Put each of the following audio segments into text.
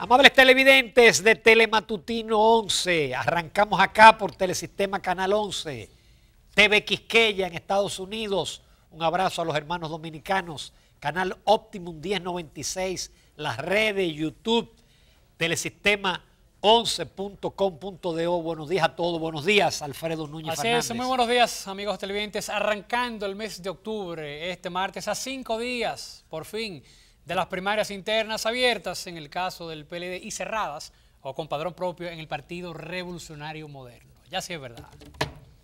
Amables televidentes de Telematutino 11, arrancamos acá por Telesistema Canal 11, TV Quisqueya en Estados Unidos. Un abrazo a los hermanos dominicanos, Canal Optimum 1096, las redes, YouTube, Telesistema 11.com.do. Buenos días a todos, buenos días, Alfredo Núñez Así muy buenos días, amigos televidentes. Arrancando el mes de octubre, este martes, a cinco días, por fin, de las primarias internas abiertas en el caso del PLD y cerradas o con padrón propio en el Partido Revolucionario Moderno. Ya sí es verdad.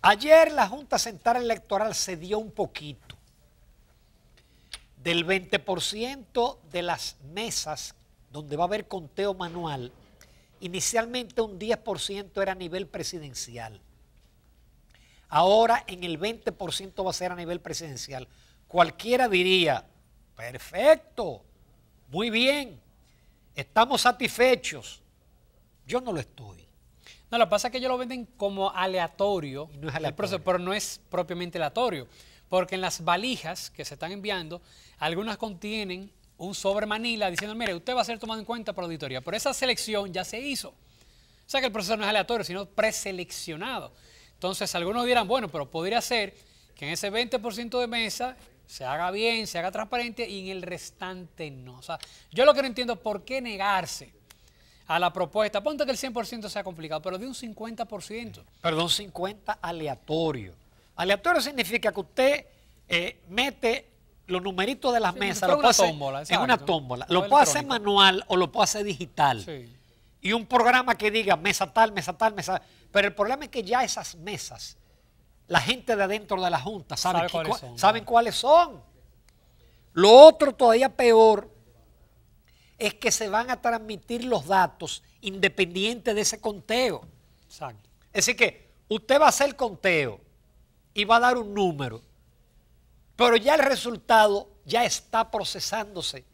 Ayer la Junta Central Electoral cedió un poquito del 20% de las mesas donde va a haber conteo manual. Inicialmente un 10% era a nivel presidencial. Ahora en el 20% va a ser a nivel presidencial. Cualquiera diría, perfecto, muy bien, estamos satisfechos. Yo no lo estoy. No, lo que pasa es que ellos lo venden como aleatorio, no es pero no es propiamente aleatorio, porque en las valijas que se están enviando, algunas contienen un sobre Manila diciendo, mire, usted va a ser tomado en cuenta por la auditoría, pero esa selección ya se hizo. O sea que el proceso no es aleatorio, sino preseleccionado. Entonces algunos dirán, bueno, pero podría ser que en ese 20% de mesa se haga bien, se haga transparente y en el restante no. O sea, yo lo que no entiendo por qué negarse a la propuesta, ponte que el 100% sea complicado, pero de un 50%. Perdón, 50 aleatorio. Aleatorio significa que usted eh, mete los numeritos de las mesas, lo una tómbola, en una tómbola, lo puede hacer manual o lo puede hacer digital. Y un programa que diga mesa tal, mesa tal, mesa. tal. Pero el problema es que ya esas mesas la gente de adentro de la Junta sabe, son, saben cuáles son. Lo otro todavía peor es que se van a transmitir los datos independiente de ese conteo. Es decir que usted va a hacer el conteo y va a dar un número, pero ya el resultado ya está procesándose.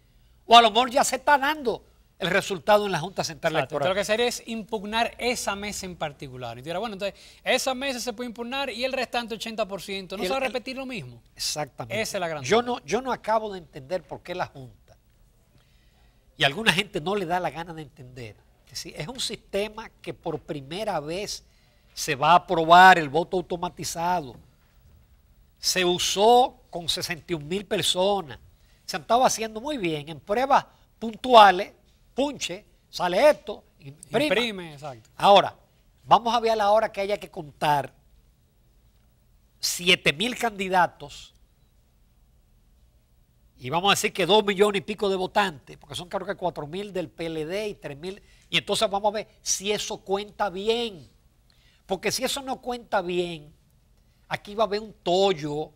O a lo mejor ya se está dando el resultado en la Junta Central Electoral. lo que sería es impugnar esa mesa en particular. Y bueno, entonces esa mesa se puede impugnar y el restante 80%. ¿No se va a repetir lo mismo? Exactamente. Esa es la gran yo no, yo no acabo de entender por qué la Junta, y a alguna gente no le da la gana de entender, es un sistema que por primera vez se va a aprobar el voto automatizado. Se usó con 61 mil personas. Se han estado haciendo muy bien en pruebas puntuales punche, sale esto, imprima. imprime. exacto. Ahora, vamos a ver la a hora que haya que contar 7 mil candidatos y vamos a decir que 2 millones y pico de votantes, porque son creo que 4 mil del PLD y 3 mil, y entonces vamos a ver si eso cuenta bien, porque si eso no cuenta bien, aquí va a haber un tollo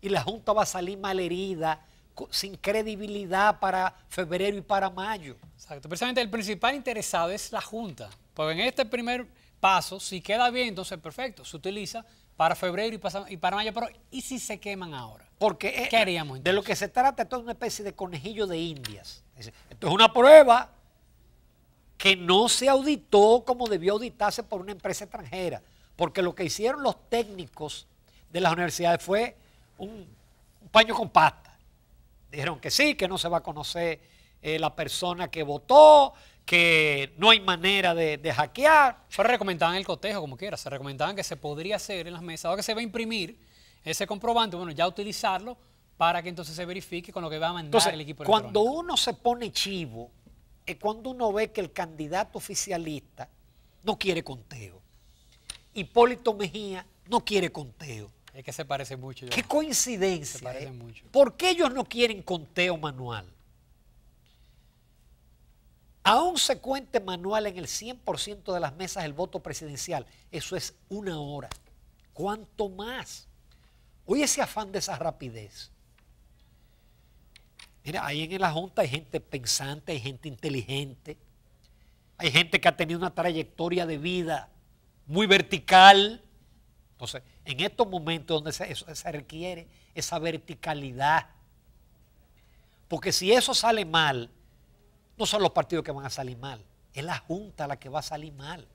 y la Junta va a salir malherida sin credibilidad para febrero y para mayo. Exacto. Precisamente el principal interesado es la Junta. Pues en este primer paso, si queda bien, entonces perfecto, se utiliza para febrero y, para, mayo. Pero ¿y si se queman ahora? Porque eh, ¿Qué haríamos de lo que se trata esto es una especie de conejillo de indias. Esto es una prueba que no se auditó como debió auditarse por una empresa extranjera. Porque lo que hicieron los técnicos de las universidades fue un, paño compacto. Dijeron que sí, que no se va a conocer eh, la persona que votó, que no hay manera de, hackear. Pero recomendaban el cotejo como quiera, se recomendaban que se podría hacer en las mesas, ahora que se va a imprimir ese comprobante, bueno, ya utilizarlo para que entonces se verifique con lo que va a mandar el equipo Cuando uno se pone chivo, es cuando uno ve que el candidato oficialista no quiere conteo. Hipólito Mejía no quiere conteo. Es que se parece mucho. Qué coincidencia. Se parece ¿eh? mucho. ¿Por qué ellos no quieren conteo manual? Aún se cuente manual en el 100% de las mesas el voto presidencial. Eso es una hora. ¿Cuánto más? Oye ese afán de esa rapidez. Mira, ahí en la Junta hay gente pensante, hay gente inteligente, hay gente que ha tenido una trayectoria de vida muy vertical, entonces, en estos momentos donde se, eso, requiere esa verticalidad, porque si eso sale mal, no son los partidos que van a salir mal, es la Junta la que va a salir mal.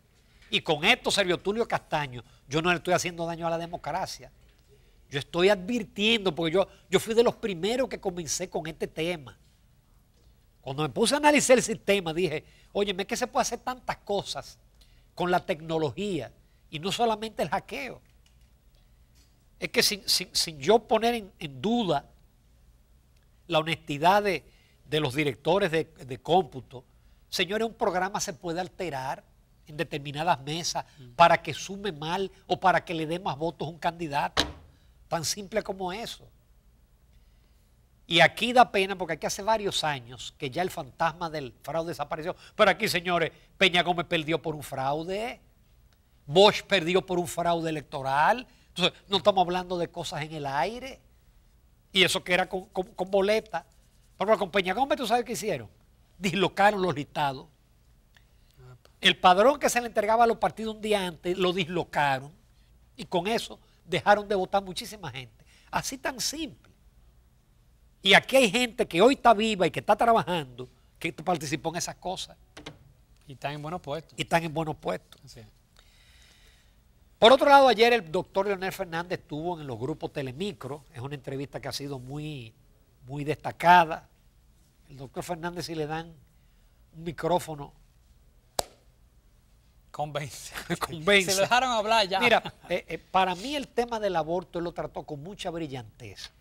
Y con esto, Sergio Tulio Castaño, yo no le estoy haciendo daño a la democracia. Yo estoy advirtiendo, porque yo, yo fui de los primeros que comencé con este tema. Cuando me puse a analizar el sistema, dije, oye, ¿qué que se puede hacer tantas cosas con la tecnología y no solamente el hackeo es que sin, yo poner en, duda la honestidad de, los directores de, cómputo, señores, un programa se puede alterar en determinadas mesas mm. para que sume mal o para que le dé más votos a un candidato. Tan simple como eso. Y aquí da pena porque aquí hace varios años que ya el fantasma del fraude desapareció. Pero aquí, señores, Peña Gómez perdió por un fraude, Bosch perdió por un fraude electoral, entonces, no estamos hablando de cosas en el aire. Y eso que era con, boletas. boleta. Pero con Peña Gómez, ¿tú sabes qué hicieron? Dislocaron los listados. El padrón que se le entregaba a los partidos un día antes lo dislocaron. Y con eso dejaron de votar muchísima gente. Así tan simple. Y aquí hay gente que hoy está viva y que está trabajando, que participó en esas cosas. Y están en buenos puestos. Y están en buenos puestos. Así por otro lado, ayer el doctor Leonel Fernández estuvo en los grupos Telemicro, es una entrevista que ha sido muy, muy destacada. El doctor Fernández si le dan un micrófono Convence. Se lo dejaron hablar ya. Mira, eh, eh, para mí el tema del aborto él lo trató con mucha brillantez,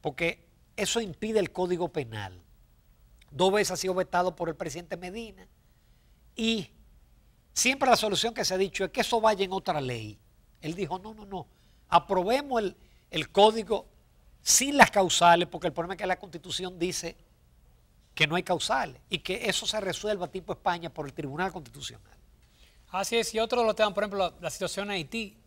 porque eso impide el código penal. Dos veces ha sido vetado por el presidente Medina y siempre la solución que se ha dicho es que eso vaya en otra ley. Él dijo, no, no, no, aprobemos el, código sin las causales, porque el problema es que la constitución dice que no hay causales y que eso se resuelva tipo España por el Tribunal Constitucional. Así es, y otro lo los temas, por ejemplo, la, la situación en Haití,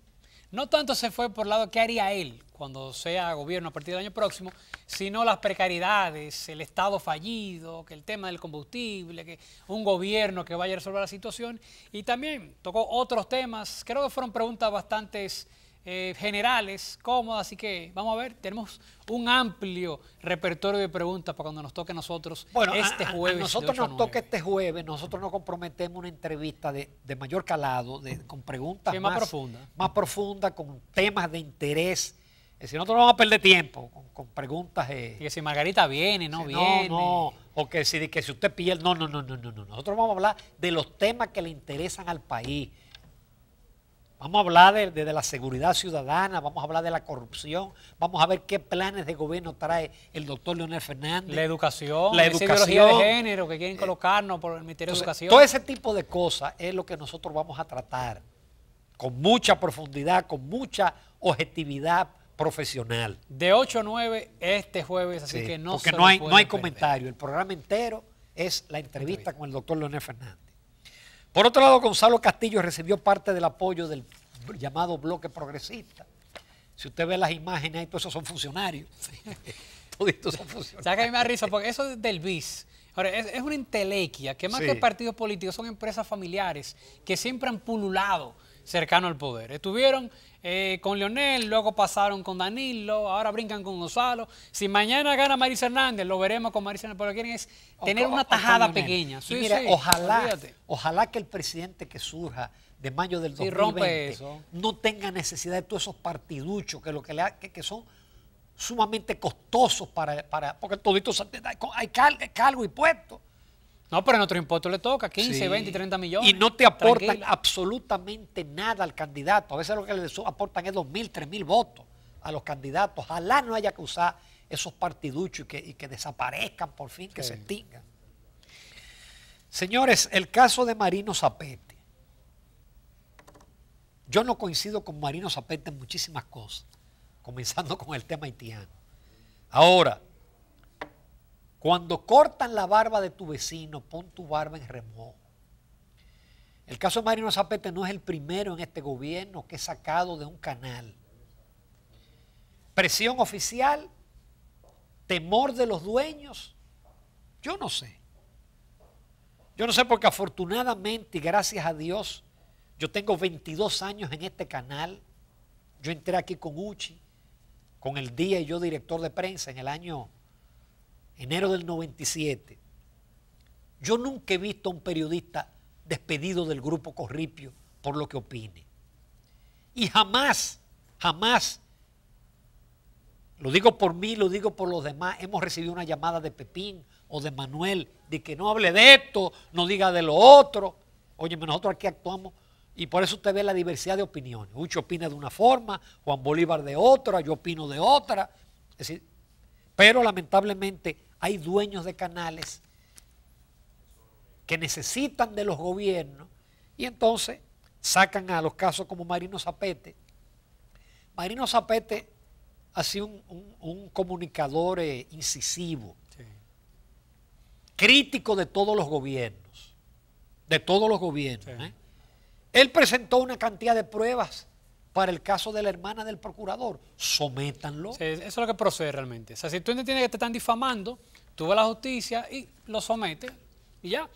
no tanto se fue por el lado que haría él cuando sea gobierno a partir del año próximo, sino las precariedades, el Estado fallido, que el tema del combustible, que un gobierno que vaya a resolver la situación. Y también tocó otros temas, creo que fueron preguntas bastantes eh, generales, cómodas, así que vamos a ver, tenemos un amplio repertorio de preguntas para cuando nos toque a nosotros este, este jueves. nosotros nos toque este jueves, nosotros nos comprometemos una entrevista de, mayor calado, de, con preguntas más, profundas, profunda, con temas de interés. Es decir, nosotros no vamos a perder tiempo con, preguntas. Eh, que si Margarita viene, no viene. No, no. O que si, que si usted pierde. no, no, no, no, no. Nosotros vamos a hablar de los temas que le interesan al país Vamos a hablar de, la seguridad ciudadana, vamos a hablar de la corrupción, vamos a ver qué planes de gobierno trae el doctor Leonel Fernández. La educación, la educación, de género que quieren eh, colocarnos por el Ministerio de Educación. Todo ese tipo de cosas es lo que nosotros vamos a tratar con mucha profundidad, con mucha objetividad profesional. De 8 a 9 este jueves, así que no porque se no hay, no hay comentario, el programa entero es la entrevista. con el doctor Leonel Fernández. Por otro lado, Gonzalo Castillo recibió parte del apoyo del llamado bloque progresista. Si usted ve las imágenes, ahí todos esos son funcionarios. todos estos son funcionarios. Sácame da risa, porque eso es del BIS. Ahora, es, una intelequia, que más que partidos políticos son empresas familiares que siempre han pululado cercano al poder. Estuvieron eh, con Leonel, luego pasaron con Danilo, ahora brincan con Gonzalo. Si mañana gana Marisa Hernández, lo veremos con Marisa Hernández, pero quieren es tener una tajada pequeña. ojalá, ojalá que el presidente que surja de mayo del 2020 no tenga necesidad de todos esos partiduchos que lo que, le que, son sumamente costosos para, para porque hay cargo y puesto. No, pero en nuestro impuesto le toca 15, 20, 30 millones. Y no te aportan absolutamente nada al candidato. A veces lo que le aportan es 2.000, 3.000 votos a los candidatos. Ojalá no haya que usar esos partiduchos y que, desaparezcan por fin, que se extingan. Señores, el caso de Marino Zapete. Yo no coincido con Marino Zapete en muchísimas cosas, comenzando con el tema haitiano. Ahora, cuando cortan la barba de tu vecino, pon tu barba en remojo. El caso de Marino Zapete no es el primero en este gobierno que es sacado de un canal. Presión oficial, temor de los dueños, yo no sé. Yo no sé porque afortunadamente y gracias a Dios, yo tengo 22 años en este canal. Yo entré aquí con Uchi, con el día y yo director de prensa en el año enero del 97, yo nunca he visto a un periodista despedido del grupo Corripio por lo que opine. Y jamás, jamás, lo digo por mí, lo digo por los demás, hemos recibido una llamada de Pepín o de Manuel de que no hable de esto, no diga de lo otro. Oye, nosotros aquí actuamos y por eso usted ve la diversidad de opiniones. Ucho opina de una forma, Juan Bolívar de otra, yo opino de otra. Es decir, pero lamentablemente hay dueños de canales que necesitan de los gobiernos y entonces sacan a los casos como Marino Zapete. Marino Zapete ha sido un, comunicador eh, incisivo, crítico de todos los gobiernos, de todos los gobiernos. ¿eh? Él presentó una cantidad de pruebas para el caso de la hermana del procurador, sométanlo. eso es lo que procede realmente. O sea, si tú entiendes que te están difamando, tú vas a la justicia y lo somete y ya.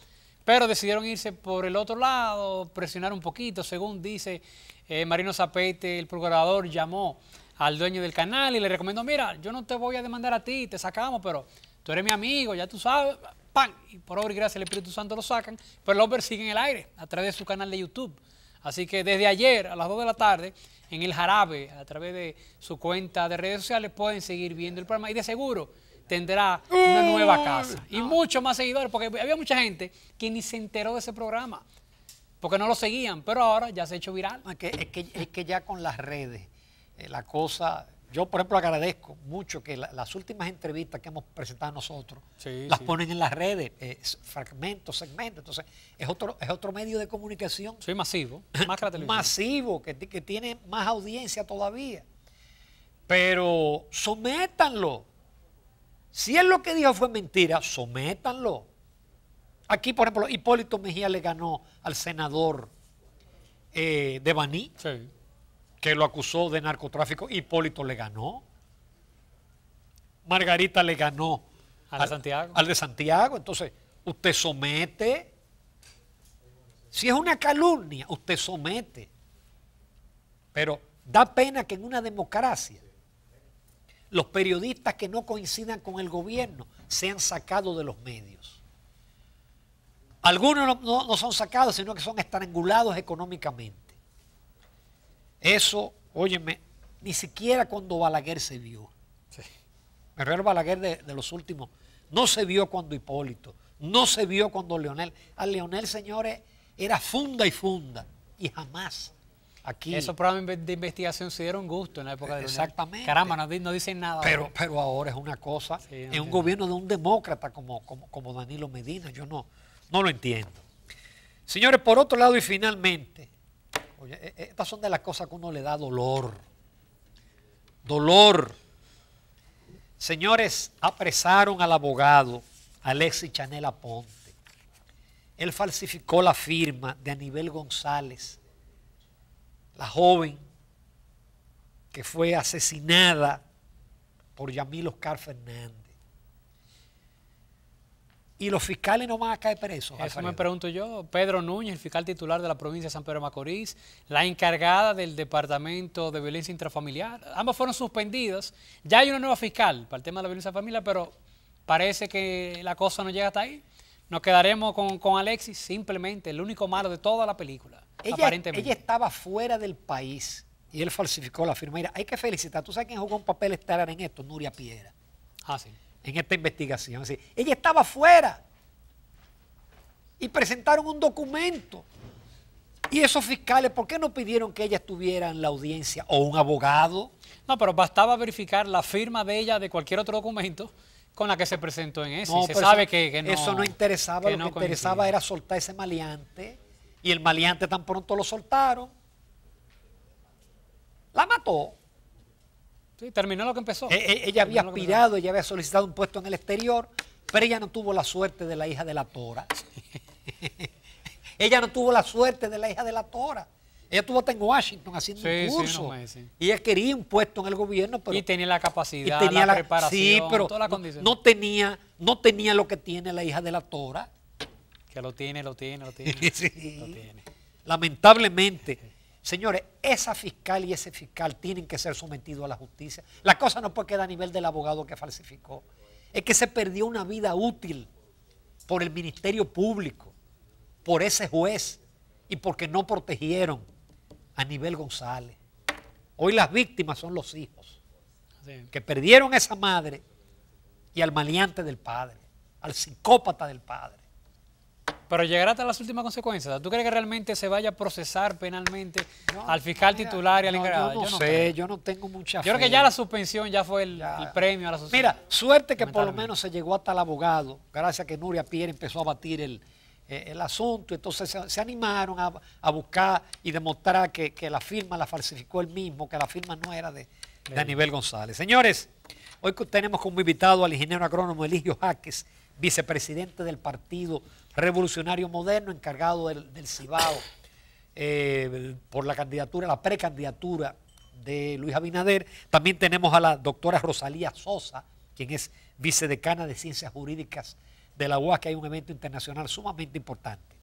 Pero decidieron irse por el otro lado, presionar un poquito. Según dice eh, Marino Zapete, el procurador llamó al dueño del canal y le recomendó, mira, yo no te voy a demandar a ti, te sacamos, pero tú eres mi amigo, ya tú sabes. ¡Pam! Y por obra y gracia el Espíritu Santo lo sacan, pero los persiguen en el aire a través de su canal de YouTube. Así que desde ayer a las 2 de la tarde en el Jarabe, a través de su cuenta de redes sociales, pueden seguir viendo el programa y de seguro tendrá una nueva ¡Oh! casa y ah. muchos más seguidores, porque había mucha gente que ni se enteró de ese programa, porque no lo seguían, pero ahora ya se ha hecho viral. Es que, ya con las redes eh, la cosa yo, por ejemplo, agradezco mucho que las últimas entrevistas que hemos presentado nosotros las ponen en las redes, fragmentos, segmentos. Entonces, es otro, es otro medio de comunicación. Sí, masivo. Más que Masivo, que, tiene más audiencia todavía. Pero sométanlo. Si es lo que dijo fue mentira, sométanlo. Aquí, por ejemplo, Hipólito Mejía le ganó al senador eh, de Baní. Sí que lo acusó de narcotráfico, Hipólito le ganó. Margarita le ganó al, Santiago. al de Santiago. Entonces, usted somete. Si es una calumnia, usted somete. Pero da pena que en una democracia los periodistas que no coincidan con el gobierno sean sacados de los medios. Algunos no son sacados, sino que son estrangulados económicamente. Eso, óyeme, ni siquiera cuando Balaguer se vio. Sí. Balaguer de, los últimos. No se vio cuando Hipólito, no se vio cuando Leonel. A Leonel, señores, era funda y funda. Y jamás aquí. Esos programas de investigación se dieron gusto en la época de Leonel. Exactamente. Caramba, no, no dicen nada. Pero, ahora. pero ahora es una cosa, en un gobierno de un demócrata como, como, Danilo Medina, yo no, no lo entiendo. Señores, por otro lado y finalmente, eh, eh, estas son de las cosas que uno le da dolor. Dolor. Señores, apresaron al abogado Alexis Chanel Aponte. Él falsificó la firma de Anibel González, la joven que fue asesinada por Yamil Oscar Fernández y los fiscales no van a caer presos. Eso me pregunto yo. Pedro Núñez, el fiscal titular de la provincia de San Pedro Macorís, la encargada del Departamento de Violencia Intrafamiliar, ambos fueron suspendidos. Ya hay una nueva fiscal para el tema de la violencia familiar, pero parece que la cosa no llega hasta ahí. Nos quedaremos con, Alexis, simplemente el único malo de toda la película. Ella, ella estaba fuera del país y él falsificó la firma. Mira, hay que felicitar. ¿Tú sabes quién jugó un papel estelar en esto? Nuria Piedra. Ah, sí en esta investigación. Es ella estaba fuera y presentaron un documento. Y esos fiscales, ¿por qué no pidieron que ella estuviera en la audiencia o un abogado? No, pero bastaba verificar la firma de ella de cualquier otro documento con la que se presentó en ese. No, se sabe que, que no, eso no interesaba, lo que interesaba era soltar ese maleante y el maleante tan pronto lo soltaron. La mató. Sí, terminó lo que empezó. E, e, ella había aspirado, ella había solicitado un puesto en el exterior, pero ella no tuvo la suerte de la hija de la Tora. ella no tuvo la suerte de la hija de la Tora. Ella estuvo hasta en Washington haciendo un curso. Y ella quería un puesto en el gobierno, pero. Y tenía la capacidad, tenía la, sí, pero No, tenía, no tenía lo que tiene la hija de la Tora. Que lo tiene, lo tiene. lo tiene. Lamentablemente. Señores, esa fiscal y ese fiscal tienen que ser sometidos a la justicia. La cosa no puede quedar a nivel del abogado que falsificó. Es que se perdió una vida útil por el Ministerio Público, por ese juez y porque no protegieron a nivel González. Hoy las víctimas son los hijos que perdieron a esa madre y al maleante del padre, al psicópata del padre. Pero llegará hasta las últimas consecuencias. ¿Tú crees que realmente se vaya a procesar penalmente al fiscal titular y al no, sé, yo no tengo mucha fe. Yo creo que ya la suspensión ya fue el, premio a la suspensión. Mira, suerte que por lo menos se llegó hasta el abogado, gracias a que Nuria Pierre empezó a batir el, eh, asunto. Entonces se, animaron a, buscar y demostrar que, la firma la falsificó él mismo, que la firma no era de, Aníbal González. Señores, hoy tenemos como invitado al ingeniero agrónomo Eligio Jaques, vicepresidente del partido revolucionario moderno encargado del, Cibao eh, por la candidatura, la precandidatura de Luis Abinader. También tenemos a la doctora Rosalía Sosa, quien es vicedecana de Ciencias Jurídicas de la UAS, que hay un evento internacional sumamente importante.